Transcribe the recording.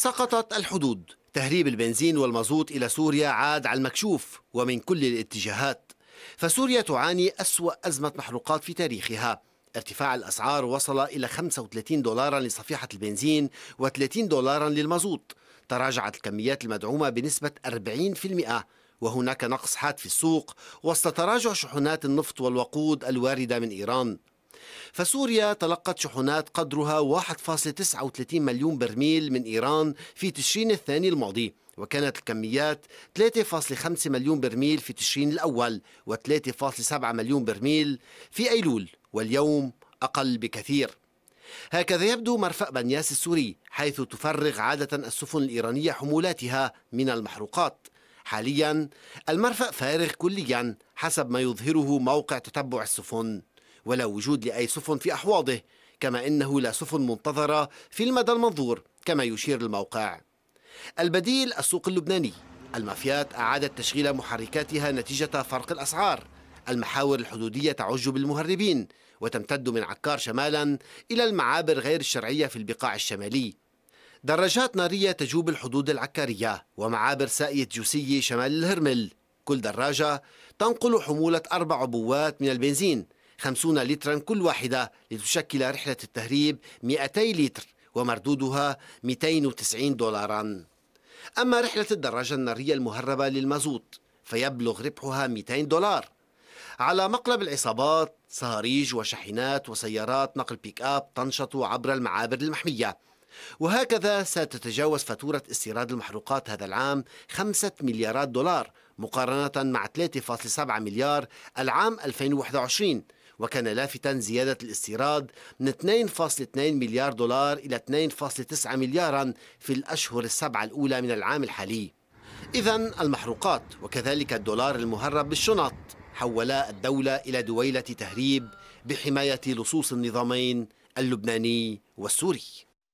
سقطت الحدود تهريب البنزين والمازوت إلى سوريا عاد على المكشوف ومن كل الاتجاهات فسوريا تعاني أسوأ أزمة محروقات في تاريخها ارتفاع الأسعار وصل إلى 35 دولارا لصفيحة البنزين و30 دولارا للمازوت تراجعت الكميات المدعومة بنسبة 40% وهناك نقص حاد في السوق وسط تراجع شحنات النفط والوقود الواردة من إيران فسوريا تلقت شحنات قدرها 1.39 مليون برميل من إيران في تشرين الثاني الماضي وكانت الكميات 3.5 مليون برميل في تشرين الأول و3.7 مليون برميل في أيلول واليوم أقل بكثير هكذا يبدو مرفأ بنياس السوري حيث تفرغ عادة السفن الإيرانية حمولاتها من المحروقات حاليا المرفأ فارغ كليا حسب ما يظهره موقع تتبع السفن ولا وجود لأي سفن في أحواضه كما إنه لا سفن منتظرة في المدى المنظور كما يشير الموقع البديل السوق اللبناني المافيات أعادت تشغيل محركاتها نتيجة فرق الأسعار المحاور الحدودية تعج بالمهربين وتمتد من عكار شمالا إلى المعابر غير الشرعية في البقاع الشمالي دراجات نارية تجوب الحدود العكارية ومعابر سائية جوسية شمال الهرمل كل دراجة تنقل حمولة أربع عبوات من البنزين 50 لترا كل واحدة لتشكل رحلة التهريب 200 لتر ومردودها 290 دولارا أما رحلة الدراجة النارية المهربة للمازوت فيبلغ ربحها 200 دولار على مقلب العصابات صهاريج وشاحنات وسيارات نقل بيك اب تنشط عبر المعابر المحمية وهكذا ستتجاوز فاتورة استيراد المحروقات هذا العام 5 مليارات دولار مقارنة مع 3.7 مليار العام 2021 وكان لافتا زيادة الاستيراد من 2.2 مليار دولار إلى 2.9 مليارا في الأشهر السبعة الأولى من العام الحالي إذا المحروقات وكذلك الدولار المهرب بالشنط حولا الدولة إلى دويلة تهريب بحماية لصوص النظامين اللبناني والسوري